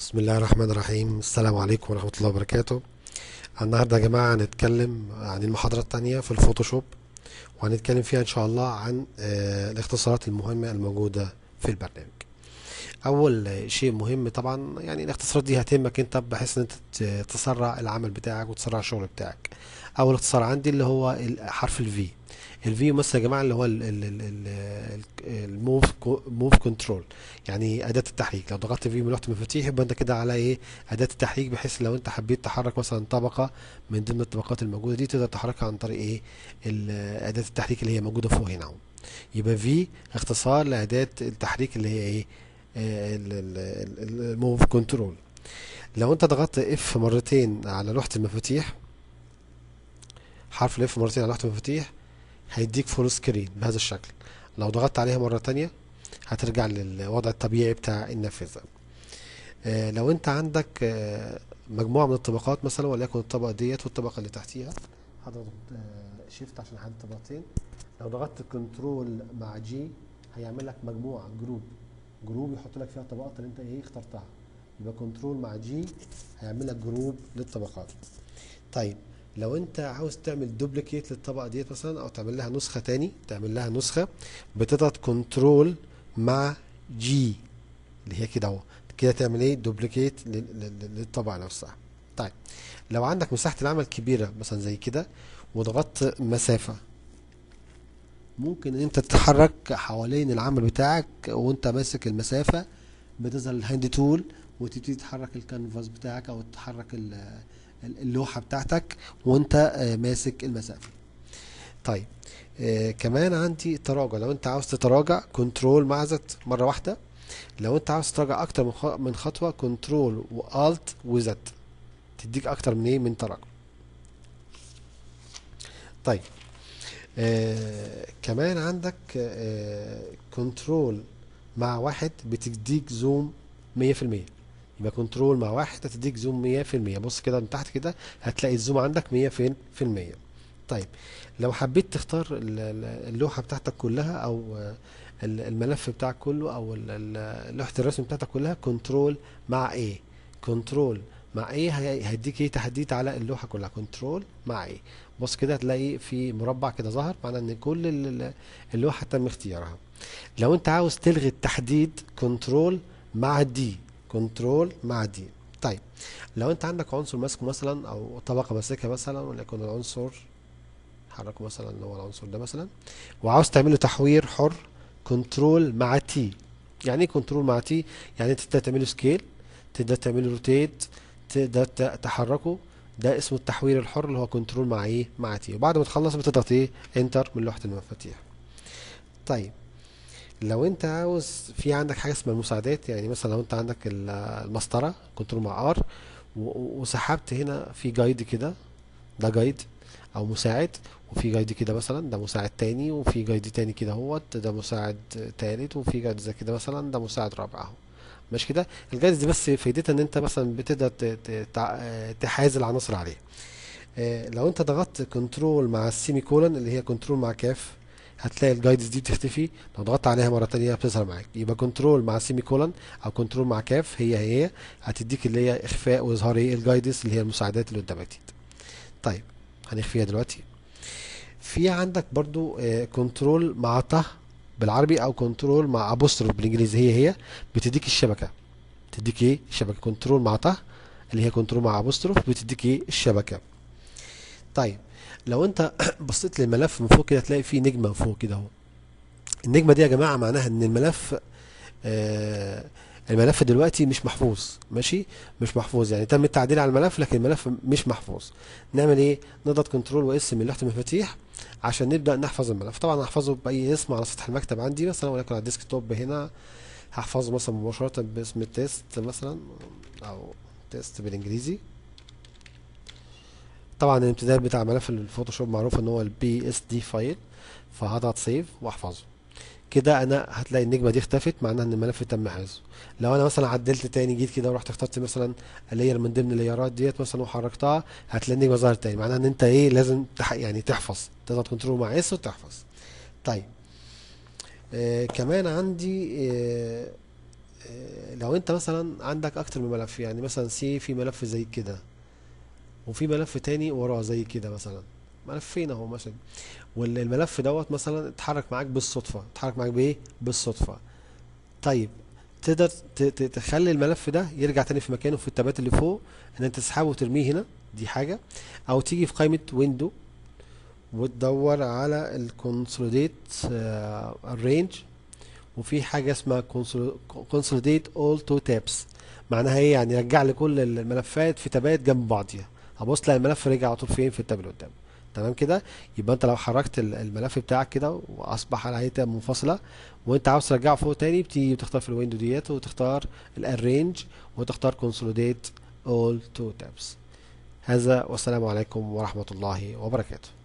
بسم الله الرحمن الرحيم السلام عليكم ورحمة الله وبركاته النهاردة يا جماعة هنتكلم عن المحاضرة التانية في الفوتوشوب وهنتكلم فيها إن شاء الله عن آه، الاختصارات المهمة الموجودة في البرنامج اول شيء مهم طبعا يعني الاختصارات دي هتهمك انت بحيث ان انت تسرع العمل بتاعك وتسرع الشغل بتاعك اول اختصار عندي اللي هو حرف الفي الفي يمثل يا جماعه اللي هو الموف موف كنترول يعني اداه التحريك لو ضغطت في من لوحه المفاتيح يبقى انت كده على ايه اداه التحريك بحيث لو انت حبيت تحرك مثلا طبقه من ضمن الطبقات الموجوده دي تقدر تحركها عن طريق ايه اداه التحريك اللي هي موجوده فوق هنا يبقى في اختصار لاداه التحريك اللي هي ايه الموف كنترول لو انت ضغطت اف مرتين على لوحة المفاتيح حرف الاف مرتين على لوحة المفاتيح هيديك فول سكرين بهذا الشكل لو ضغطت عليها مرة تانية هترجع للوضع الطبيعي بتاع النافذة آه، لو انت عندك آه، مجموعة من الطبقات مثلا وليكن الطبقة ديت والطبقة اللي تحتيها هضغط شيفت آه، عشان احدد طبقتين لو ضغطت كنترول مع جي هيعمل لك مجموعة جروب جروب يحط لك فيها الطبقات اللي انت ايه اخترتها يبقى كنترول مع جي هيعمل لك جروب للطبقات طيب لو انت عاوز تعمل دوبليكيت للطبقه ديت مثلا او تعمل لها نسخه تاني تعمل لها نسخه بتضغط كنترول مع جي اللي هي كده اهو كده تعمل ايه دوبليكيت للطبقه نفسها طيب لو عندك مساحه العمل كبيره مثلا زي كده وضغطت مسافه ممكن ان انت تتحرك حوالين العمل بتاعك وانت ماسك المسافة بتظهر الهاند تول وتبتدي تحرك الكانفاس بتاعك او تحرك اللوحة بتاعتك وانت آه، ماسك المسافة طيب آه كمان عندي تراجع لو انت عاوز تتراجع كنترول زت مرة واحدة لو انت عاوز تتراجع اكتر من خطوة كنترول والت وزت تديك اكتر من ايه من تراجع طيب آه، كمان عندك كنترول آه، مع واحد بتديك زوم 100% يبقى كنترول مع واحد هتديك زوم 100% بص كده من تحت كده هتلاقي الزوم عندك 100% طيب لو حبيت تختار اللوحة بتاعتك كلها او آه، الملف بتاعك كله او لوحة الرسم بتاعتك كلها كنترول مع ايه كنترول مع ايه هيديك ايه تحديد على اللوحه كلها كنترول مع ايه بص كده هتلاقي في مربع كده ظهر معناه ان كل اللوحه تم اختيارها لو انت عاوز تلغي التحديد كنترول مع دي كنترول مع دي طيب لو انت عندك عنصر ماسكه مثلا او طبقه ماسكه مثلا وليكن العنصر حركه مثلا اللي هو العنصر ده مثلا وعاوز تعمل له تحوير حر كنترول مع تي يعني ايه كنترول مع تي يعني انت تعمل له سكيل تقدر تعمل له روتيت تقدر تحركه ده اسمه التحويل الحر اللي هو كنترول مع ايه مع تي وبعد ما تخلص بتضغط ايه انتر من لوحه المفاتيح طيب لو انت عاوز في عندك حاجه اسمها المساعدات يعني مثلا لو انت عندك المسطره كنترول مع ار وسحبت هنا في جايد كده ده جايد او مساعد وفي جايد كده مثلا ده مساعد تاني وفي جايد تاني كده اهوت ده مساعد تالت وفي جايد زي كده مثلا ده مساعد رابع اهو ماشي كده الجايدز دي بس فايدتها ان انت مثلا بتقدر تحاز العناصر عليها آه، لو انت ضغطت كنترول مع السيمي كولن اللي هي كنترول مع كاف هتلاقي الجايدز دي بتختفي لو ضغطت عليها مره تانية بتظهر معاك يبقى كنترول مع سيمي كولن او كنترول مع كاف هي هي هتديك اللي هي اخفاء واظهار ايه الجايدز اللي هي المساعدات اللي قدامك دي طيب هنخفيها دلوقتي في عندك برضو كنترول آه، مع طه بالعربي او كنترول مع ابوستروف بالانجليزي هي هي بتديك الشبكه بتديك ايه الشبكه كنترول مع ط اللي هي كنترول مع ابوستروف بتديك ايه الشبكه طيب لو انت بصيت للملف من فوق كده هتلاقي فيه نجمه من فوق كده اهو النجمه دي يا جماعه معناها ان الملف آه الملف دلوقتي مش محفوظ ماشي مش محفوظ يعني تم التعديل على الملف لكن الملف مش محفوظ نعمل ايه نضغط كنترول واس من لوحه المفاتيح عشان نبدا نحفظ الملف طبعا هحفظه باي اسم على سطح المكتب عندي مثلا ولكن على الديسك توب هنا هحفظه مثلا مباشره باسم تيست مثلا او تيست بالانجليزي طبعا الامتداد بتاع ملف الفوتوشوب معروف ان هو البي اس دي فايل فهضغط سيف واحفظه كده انا هتلاقي النجمه دي اختفت معناها ان الملف تم حفظه لو انا مثلا عدلت تاني جيت كده ورحت اخترت مثلا لاير من ضمن الليارات ديت مثلا وحركتها هتلاقي النجمه ظهرت تاني معناها ان انت ايه لازم يعني تحفظ تضغط كنترول مع اس وتحفظ طيب آه كمان عندي آه آه لو انت مثلا عندك اكتر من ملف يعني مثلا سي في ملف زي كده وفي ملف تاني وراه زي كده مثلا ملفين اهو مثلا والملف دوت مثلا اتحرك معاك بالصدفه اتحرك معاك بايه بالصدفه طيب تقدر تخلي الملف ده يرجع تاني في مكانه في التابات اللي فوق ان انت تسحبه وترميه هنا دي حاجه او تيجي في قائمه ويندو وتدور على الكونسوليديت الرينج آه، وفي حاجه اسمها كونسوليديت اول تو تابس معناها ايه يعني رجع لي كل الملفات في تابات جنب بعضيها هبص لها الملف رجع على طول فين في التاب اللي قدام تمام كده يبقى انت لو حركت الملف بتاعك كده واصبح على هيئه منفصله وانت عاوز ترجعه فوق تاني بتيجي بتختار في الويندو ديت وتختار الارينج وتختار كونسوليديت اول تو تابس هذا والسلام عليكم ورحمه الله وبركاته